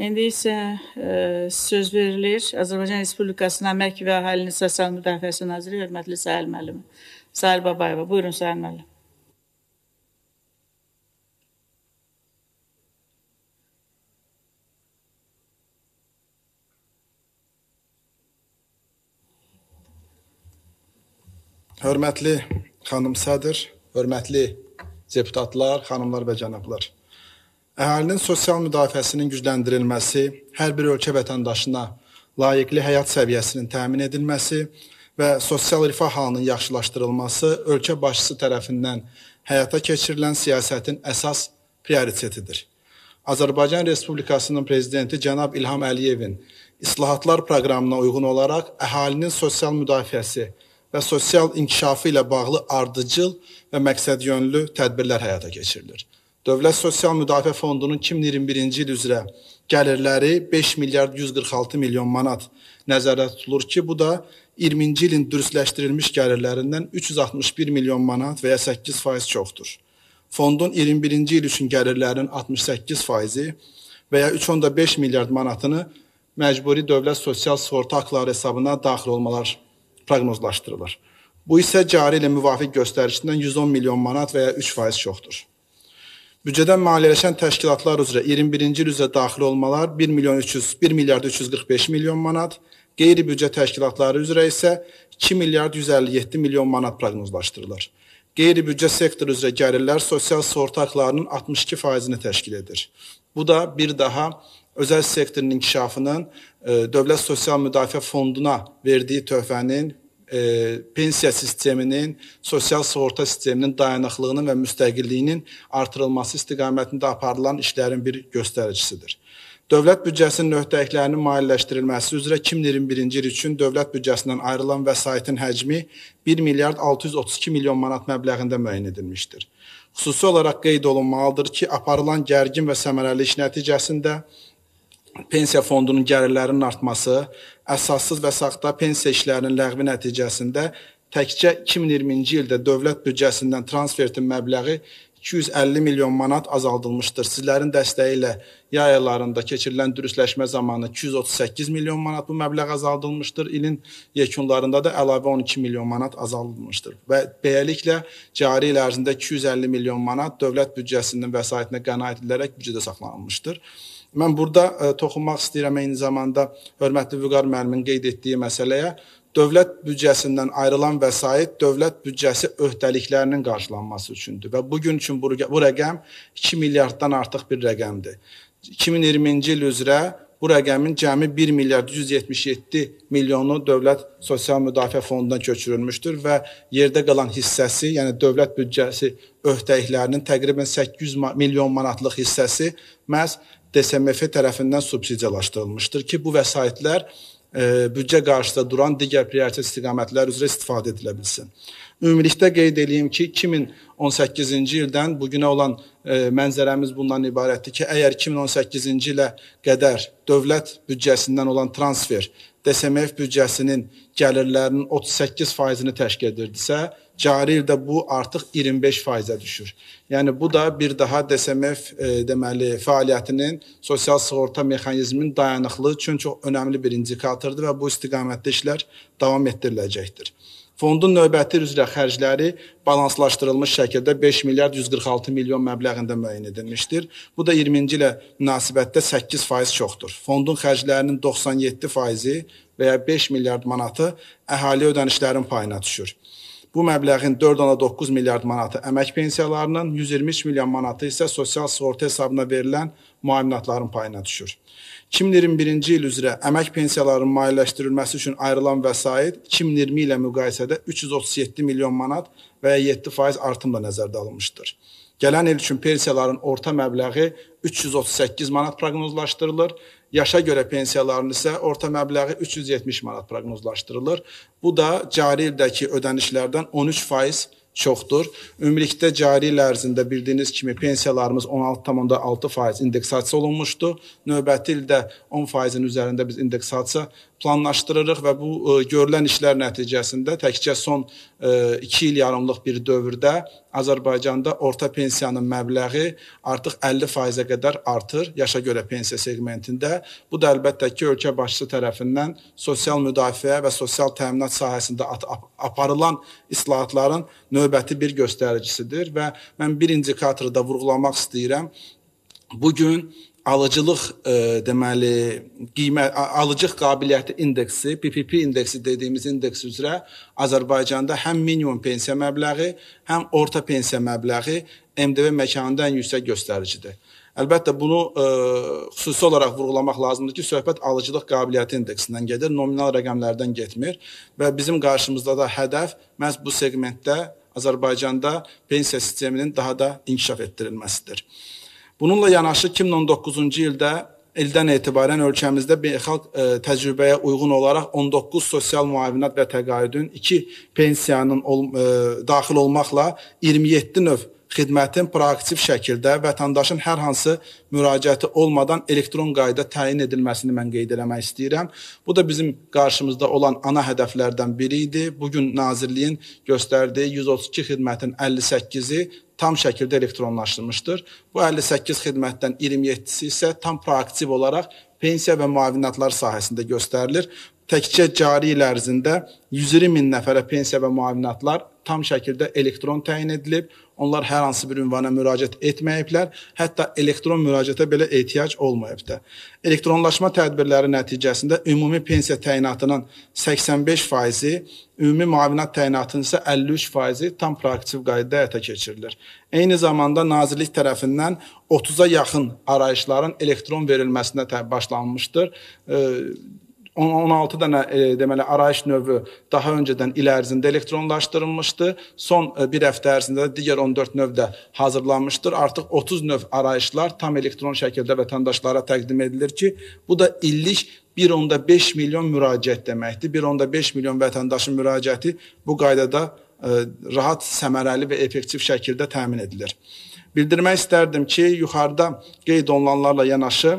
İndi isə ə, e, söz verilir Azərbaycan Respublikasının Əmək və Əhalinin Sosial Müdafiəsi Naziri hörmətli Sahil müəllim Sahil Babayeva. Buyurun Sahil müəllim. Hörmətli xanım sədr, hörmətli deputatlar, xanımlar və cənablar. Əhalinin sosial müdafiəsinin gücləndirilməsi, hər bir ölkə vətəndaşına layiqli həyat səviyyəsinin təmin edilməsi və sosial rifah halının yaxşılaşdırılması ölkə başçısı tərəfindən həyata keçirilən siyasətin əsas prioritetidir. Azərbaycan Respublikasının prezidenti cənab İlham Əliyevin islahatlar proqramına uyğun olaraq əhalinin sosial müdafiəsi və sosial inkişafı ilə bağlı ardıcıl və məqsədyönlü tədbirlər həyata keçirilir. Dövlət Sosial Müdafiə Fondunun 2021-ci il üzrə gəlirləri 5 milyard 146 milyon manat nəzərdə tutulur ki, bu da 20-ci ilin dürüstləşdirilmiş gəlirlərindən 361 milyon manat və ya 8% çoxdur. Fondun 21-ci il üçün gəlirlərinin 68%-i və ya 3.5 milyard manatını məcburi dövlət sosial sığorta haqları hesabına daxil olmalar proqnozlaşdırılır. Bu isə cari ilə müvafiq göstəricidən 110 milyon manat və ya 3% çoxdur. Büdcədən maliyyələşən təşkilatlar üzrə 21-ci il üzrə daxil olmalar 1 milyon 300 1 milyard 345 milyon manat, qeyri-büdcə təşkilatları üzrə isə 2 milyard 157 milyon manat proqnozlaşdırılır. Qeyri-büdcə sektor üzrə gəlirlər sosial sığorta haqlarının 62%-ni təşkil edir. Bu da bir daha özəl sektorun inkişafının e, dövlət sosial müdafiə fonduna verdiyi töhfənin E, pensiya sisteminin, sosial sığorta sisteminin dayanıqlığının və müstəqilliyinin artırılması istiqamətində aparılan işlərin bir göstəricisidir. Dövlət büdcəsinin öhdəliklərinin maliyyələşdirilməsi üzrə 2021-ci il üçün dövlət büdcəsindən ayrılan vəsaitin həcmi 1 milyard 632 milyon manat məbləğində müəyyən edilmişdir. Xüsusi olaraq qeyd olunmalıdır ki, aparılan gərgin və səmərəli iş nəticəsində pensiya fondunun gəlirlərinin artması, əsassız və saxta pensiya işlərinin ləğvi nəticəsində təkcə 2020-ci ildə dövlət büdcəsindən transfertin məbləği 250 milyon manat azaldılmışdır. Sizlərin dəstəyi ilə yay aylarında keçirilən dürüstləşmə zamanı 238 milyon manat bu məbləğ azaldılmışdır. İlin yekunlarında da əlavə 12 milyon manat azaldılmışdır. Və beləliklə cari il ərzində 250 milyon manat dövlət büdcəsinin vəsaitinə qənaət edilərək büdcədə saxlanılmışdır. Mən burada ə, e, toxunmaq istəyirəm eyni zamanda hörmətli Vüqar müəllimin qeyd etdiyi məsələyə. Dövlət büdcəsindən ayrılan vəsait dövlət büdcəsi öhdəliklərinin qarşılanması üçündür və bu gün üçün bu, bu rəqəm 2 milyarddan artıq bir rəqəmdir. 2020-ci il üzrə bu rəqəmin cəmi 1 milyard 177 milyonu dövlət sosial müdafiə fonduna köçürülmüşdür və yerdə qalan hissəsi, yəni dövlət büdcəsi öhdəliklərinin təqribən 800 milyon manatlıq hissəsi məhz DSMF tərəfindən subsidiyalaşdırılmışdır ki, bu vəsaitlər e, büdcə qarşısında duran digər prioritet istiqamətlər üzrə istifadə edilə bilsin. Ümumilikdə qeyd eləyim ki, 2018-ci ildən bu günə olan e, mənzərəmiz bundan ibarətdir ki, əgər 2018-ci ilə qədər dövlət büdcəsindən olan transfer DSMF büdcəsinin gəlirlərinin 38%-ni təşkil edirdisə, cari ildə bu artıq 25%-ə düşür. Yəni bu da bir daha DSMF e, deməli fəaliyyətinin sosial sığorta mexanizminin dayanıqlığı üçün çox önəmli bir indikatordur və bu istiqamətdə işlər davam etdiriləcəkdir. Fondun növbəti üzrə xərcləri balanslaşdırılmış şəkildə 5 milyard 146 milyon məbləğində müəyyən edilmişdir. Bu da 20-ci ilə münasibətdə 8% çoxdur. Fondun xərclərinin 97%-i və ya 5 milyard manatı əhali ödənişlərin payına düşür. Bu məbləğin 4.9 milyard manatı əmək pensiyalarının, 123 milyon manatı isə sosial sığorta hesabına verilən müavinatların payına düşür. 2021-ci il üzrə əmək pensiyalarının maliyyələşdirilməsi üçün ayrılan vəsait 2020 ilə müqayisədə 337 milyon manat və ya 7% artımla nəzərdə alınmışdır. Gələn il üçün pensiyaların orta məbləği 338 manat proqnozlaşdırılır yaşa görə pensiyaların isə orta məbləği 370 manat proqnozlaşdırılır. Bu da cari ildəki ödənişlərdən 13% çoxdur. Ümumilikdə cari il ərzində bildiyiniz kimi pensiyalarımız 16.6% indeksasiya olunmuşdu. Növbəti ildə 10%-in üzərində biz indeksasiya planlaşdırırıq və bu ə, e, görülən işlər nəticəsində təkcə son 2 e, il yarımlıq bir dövrdə Azərbaycanda orta pensiyanın məbləği artıq 50%-ə qədər artır yaşa görə pensiya segmentində. Bu da əlbəttə ki, ölkə başçısı tərəfindən sosial müdafiə və sosial təminat sahəsində aparılan islahatların növbəti bir göstəricisidir və mən bir indikatoru da vurğulamaq istəyirəm. Bu gün alıcılıq e, deməli qiymət alıcılıq qabiliyyəti indeksi PPP indeksi dediyimiz indeks üzrə Azərbaycanda həm minimum pensiya məbləği, həm orta pensiya məbləği MDV məkanında ən yüksək göstəricidir. Əlbəttə bunu ə, e, xüsusi olaraq vurğulamaq lazımdır ki, söhbət alıcılıq qabiliyyəti indeksindən gedir, nominal rəqəmlərdən getmir və bizim qarşımızda da hədəf məhz bu seqmentdə Azərbaycanda pensiya sisteminin daha da inkişaf etdirilməsidir. Bununla yanaşı 2019-cu ildə ildən etibarən ölkəmizdə beynəlxalq ə, e, təcrübəyə uyğun olaraq 19 sosial müavinət və təqaüdün 2 pensiyanın ol, ə, e, daxil olmaqla 27 növ xidmətin proaktiv şəkildə vətəndaşın hər hansı müraciəti olmadan elektron qayda təyin edilməsini mən qeyd eləmək istəyirəm. Bu da bizim qarşımızda olan ana hədəflərdən biri idi. Bu gün nazirliyin göstərdiyi 132 xidmətin 58-i tam şəkildə elektronlaşdırılmışdır. Bu 58 xidmətdən 27-si isə tam proaktiv olaraq pensiya və müavinətlər sahəsində göstərilir. Təkcə cari il ərzində 120 min nəfərə pensiya və müavinətlər tam şəkildə elektron təyin edilib. Onlar hər hansı bir ünvana müraciət etməyiblər. Hətta elektron müraciətə belə ehtiyac olmayıbdır. Elektronlaşma tədbirləri nəticəsində ümumi pensiya təyinatının 85%-i, ümumi müavinat təyinatının isə 53%-i tam proaktiv qaydada həyata keçirilir. Eyni zamanda nazirlik tərəfindən 30-a yaxın arayışların elektron verilməsinə başlanmışdır. E, 16 dənə e, deməli arayış növü daha öncədən il ərzində elektronlaşdırılmışdı. Son e, bir həftə ərzində digər 14 növ də hazırlanmışdır. Artıq 30 növ arayışlar tam elektron şəkildə vətəndaşlara təqdim edilir ki, bu da illik 1.5 milyon müraciət deməkdir. 1.5 milyon vətəndaşın müraciəti bu qaydada e, rahat, səmərəli və effektiv şəkildə təmin edilir. Bildirmək istərdim ki, yuxarıda qeyd olunanlarla yanaşı ə,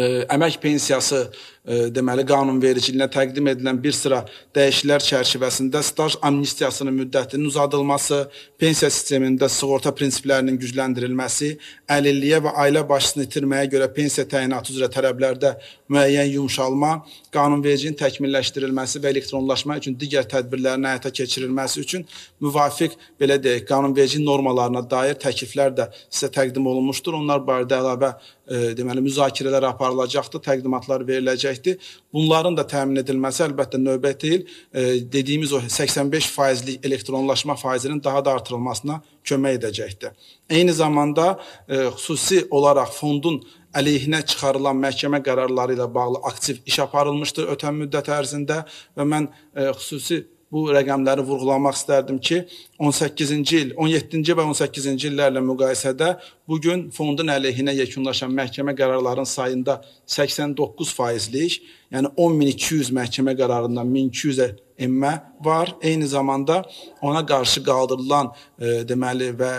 e, əmək pensiyası deməli qanunvericiliyinə təqdim edilən bir sıra dəyişikliklər çərçivəsində staj amnistiyasının müddətinin uzadılması, pensiya sistemində sığorta prinsiplərinin gücləndirilməsi, əlilliyə və ailə başçısını itirməyə görə pensiya təyinatı üzrə tələblərdə müəyyən yumşalma, qanunvericiliyin təkmilləşdirilməsi və elektronlaşma üçün digər tədbirlərin həyata keçirilməsi üçün müvafiq belə deyək, qanunverici normalarına dair təkliflər də sizə təqdim olunmuşdur. Onlar barədə əlavə deməli müzakirələr aparılacaqdı, təqdimatlar veriləcəkdi. Bunların da təmin edilməsi əlbəttə növbəti il dediyimiz o 85%lik elektronlaşma faizinin daha da artırılmasına kömək edəcəkdir. Eyni zamanda e, xüsusi olaraq fondun əleyhinə çıxarılan məhkəmə qərarları ilə bağlı aktiv iş aparılmışdır ötən müddət ərzində və mən e, xüsusi bu rəqəmləri vurğulamaq istərdim ki, 18-ci il, 17-ci və 18-ci illərlə müqayisədə bu gün fondun əleyhinə yekunlaşan məhkəmə qərarlarının sayında 89 faizlik, yəni 10200 məhkəmə qərarından 1200-ə enmə var. Eyni zamanda ona qarşı qaldırılan e, deməli və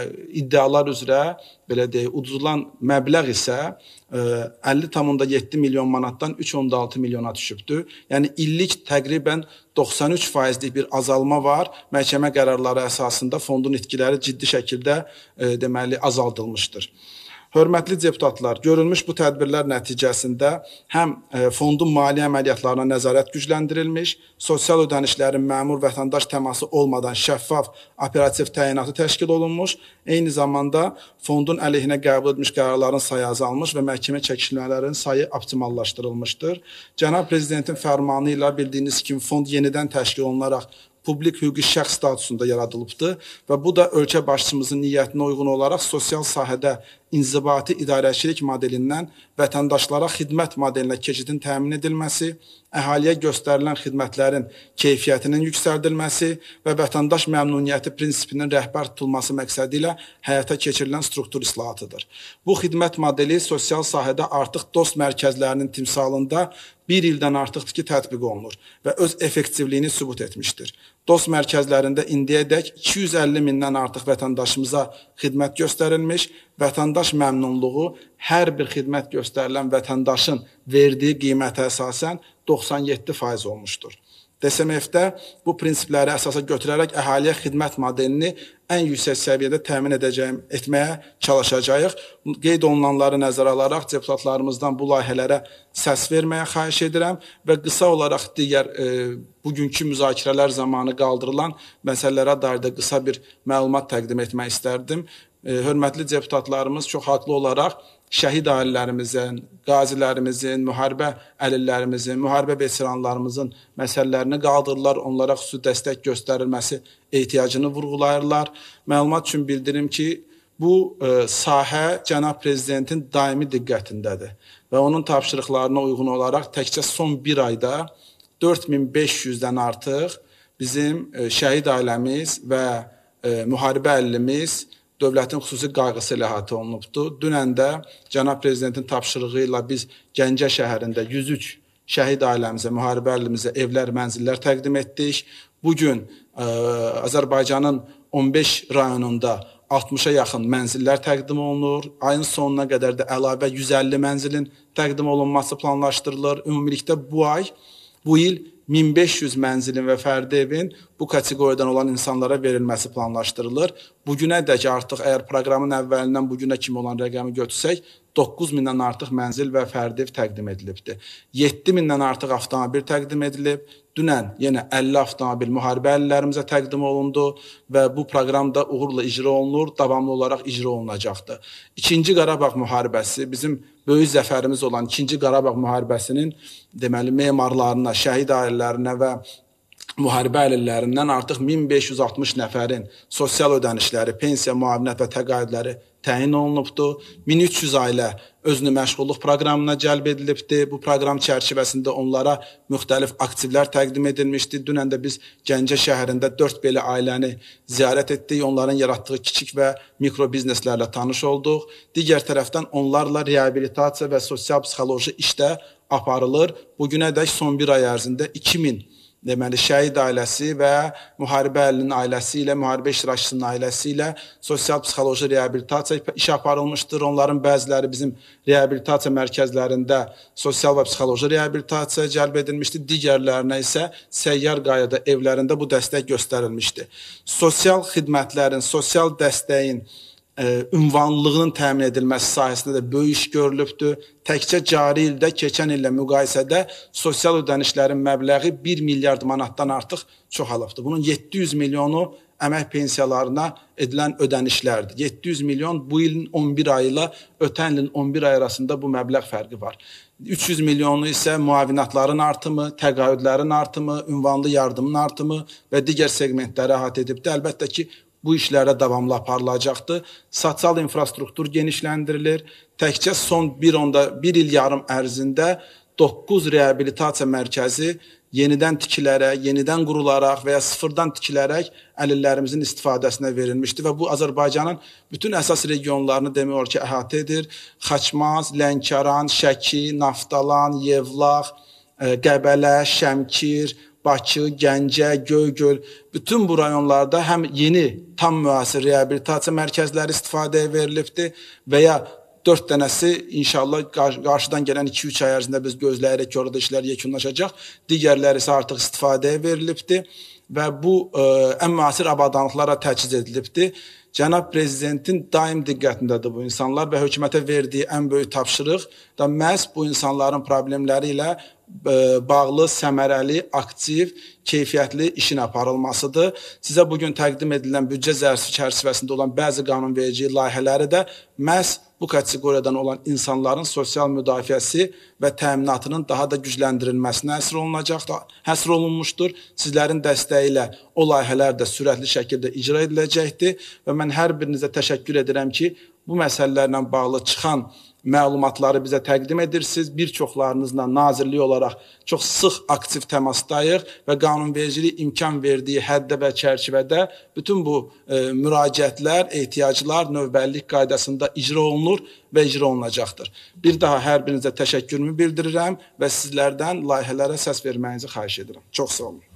iddialar üzrə belə deyək, udulan məbləğ isə e, 50,7 milyon manatdan 3.6 milyona düşübdü. Yəni illik təqribən 93 faizlik bir azalma var məhkəmə qərarları əsasında əsasında fondun itkiləri ciddi şəkildə e, deməli azaldılmışdır. Hörmətli deputatlar, görülmüş bu tədbirlər nəticəsində həm e, fondun maliyyə əməliyyatlarına nəzarət gücləndirilmiş, sosial ödənişlərin məmur vətəndaş təması olmadan şəffaf operativ təyinatı təşkil olunmuş, eyni zamanda fondun əleyhinə qəbul edilmiş qərarların sayı azalmış və məhkəmə çəkişmələrinin sayı optimallaşdırılmışdır. Cənab prezidentin fərmanı ilə bildiyiniz kimi fond yenidən təşkil olunaraq publik hüquqi şəxs statusunda yaradılıbdır və bu da ölkə başçımızın niyyətinə uyğun olaraq sosial sahədə inzibati idarəçilik modelindən vətəndaşlara xidmət modelinə keçidin təmin edilməsi, əhaliyə göstərilən xidmətlərin keyfiyyətinin yüksəldilməsi və vətəndaş məmnuniyyəti prinsipinin rəhbər tutulması məqsədi ilə həyata keçirilən struktur islahatıdır. Bu xidmət modeli sosial sahədə artıq dost mərkəzlərinin timsalında bir ildən artıqdır ki, tətbiq olunur və öz effektivliyini sübut etmişdir. Dost mərkəzlərində indiyədək 250 mindən artıq vətəndaşımıza xidmət göstərilmiş, vətəndaş məmnunluğu hər bir xidmət göstərilən vətəndaşın verdiyi qiymətə əsasən 97% olmuşdur. DSMF-də bu prinsipləri əsasa götürərək əhaliyə xidmət modelini ən yüksək səviyyədə təmin edəcəyim, etməyə çalışacağıq. Qeyd olunanları nəzərə alaraq deputatlarımızdan bu layihələrə səs verməyə xahiş edirəm və qısa olaraq digər e, bugünkü müzakirələr zamanı qaldırılan məsələlərə dair də qısa bir məlumat təqdim etmək istərdim hörmətli deputatlarımız çox haqlı olaraq şəhid ailələrimizin, qazilərimizin, müharibə əlillərimizin, müharibə veteranlarımızın məsələlərini qaldırırlar, onlara xüsusi dəstək göstərilməsi ehtiyacını vurğulayırlar. Məlumat üçün bildirim ki, bu ə, e, sahə cənab prezidentin daimi diqqətindədir və onun tapşırıqlarına uyğun olaraq təkcə son 1 ayda 4500-dən artıq bizim ə, e, şəhid ailəmiz və ə, e, müharibə əlilimiz dövlətin xüsusi qayğısı ilə əhatə olunubdur. Dünən də cənab prezidentin tapşırığı ilə biz Gəncə şəhərində 103 şəhid ailəmizə, müharibə ailəmizə evlər, mənzillər təqdim etdik. Bu gün e, Azərbaycanın 15 rayonunda 60-a yaxın mənzillər təqdim olunur. Ayın sonuna qədər də əlavə 150 mənzilin təqdim olunması planlaşdırılır. Ümumilikdə bu ay Bu il 1500 mənzilin və fərdi evin bu kateqoriyadan olan insanlara verilməsi planlaşdırılır. Bu günədək artıq əgər proqramın əvvəlindən bu günə kimi olan rəqəmi götürsək, 9000-dən artıq mənzil və fərdi ev təqdim edilibdi. 7000-dən artıq avtomobil təqdim edilib, Dünən yenə 50 avtomobil müharibə əlillərimizə təqdim olundu və bu proqram da uğurla icra olunur, davamlı olaraq icra olunacaqdır. İkinci Qarabağ müharibəsi bizim böyük zəfərimiz olan 2-ci Qarabağ müharibəsinin deməli memarlarına, şəhid ailələrinə və müharibə əlillərindən artıq 1560 nəfərin sosial ödənişləri, pensiya, müavinət və təqaüdləri təyin olunubdur. 1300 ailə özünü məşğulluq proqramına cəlb edilibdi. Bu proqram çərçivəsində onlara müxtəlif aktivlər təqdim edilmişdi. Dünən də biz Gəncə şəhərində 4 belə ailəni ziyarət etdik. Onların yaratdığı kiçik və mikro bizneslərlə tanış olduq. Digər tərəfdən onlarla reabilitasiya və sosial psixoloji işdə aparılır. Bu günədək son 1 ay ərzində 2000 deməli şəhid ailəsi və müharibə əlinin ailəsi ilə, müharibə iştirakçısının ailəsi ilə sosial psixoloji reabilitasiya işi aparılmışdır. Onların bəziləri bizim reabilitasiya mərkəzlərində sosial və psixoloji reabilitasiyaya cəlb edilmişdi. Digərlərinə isə səyyar qayada evlərində bu dəstək göstərilmişdi. Sosial xidmətlərin, sosial dəstəyin ə, e, ünvanlığının təmin edilməsi sahəsində də böyük iş görülübdür. Təkcə cari ildə keçən illə müqayisədə sosial ödənişlərin məbləği 1 milyard manatdan artıq çoxalıbdır. Bunun 700 milyonu əmək pensiyalarına edilən ödənişlərdir. 700 milyon bu ilin 11 ayı ilə ötən ilin 11 ayı arasında bu məbləğ fərqi var. 300 milyonu isə müavinətlərin artımı, təqaüdlərin artımı, ünvanlı yardımın artımı və digər segmentləri əhatə edibdir. Əlbəttə ki, bu işlərə davamlı aparılacaqdır. Sosial infrastruktur genişləndirilir. Təkcə son 1 onda 1 il yarım ərzində 9 reabilitasiya mərkəzi yenidən tikilərək, yenidən qurularaq və ya sıfırdan tikilərək əlillərimizin istifadəsinə verilmişdi və bu Azərbaycanın bütün əsas regionlarını demək olar ki, əhatə edir. Xaçmaz, Lənkəran, Şəki, Naftalan, Yevlax, e, Qəbələ, Şəmkir, Bakı, Gəncə, Göygöl, bütün bu rayonlarda həm yeni tam müasir reabilitasiya mərkəzləri istifadəyə verilibdi və ya 4 dənəsi inşallah qarşıdan gələn 2-3 ay ərzində biz gözləyirik ki, orada işlər yekunlaşacaq. Digərləri isə artıq istifadəyə verilibdi və bu ə, e, ən müasir avadanlıqlara təchiz edilibdi. Cənab prezidentin daim diqqətindədir bu insanlar və hökumətə verdiyi ən böyük tapşırıq da məhz bu insanların problemləri ilə e, bağlı səmərəli, aktiv, keyfiyyətli işin aparılmasıdır. Sizə bu gün təqdim edilən büdcə zərfi çərçivəsində olan bəzi qanunverici layihələri də məhz bu kateqoriyadan olan insanların sosial müdafiəsi və təminatının daha da gücləndirilməsinə həsr olunacaq, həsr olunmuşdur. Sizlərin dəstəyi ilə o layihələr də sürətli şəkildə icra ediləcəkdir və mən hər birinizə təşəkkür edirəm ki, bu məsələlərlə bağlı çıxan məlumatları bizə təqdim edirsiniz. Bir çoxlarınızla nazirlik olaraq çox sıx aktiv təmasdayıq və qanunvericilik imkan verdiyi həddə və çərçivədə bütün bu e, müraciətlər, ehtiyaclar növbəllik qaydasında icra olunur və icra olunacaqdır. Bir daha hər birinizə təşəkkürümü bildirirəm və sizlərdən layihələrə səs verməyinizi xahiş edirəm. Çox sağ olun.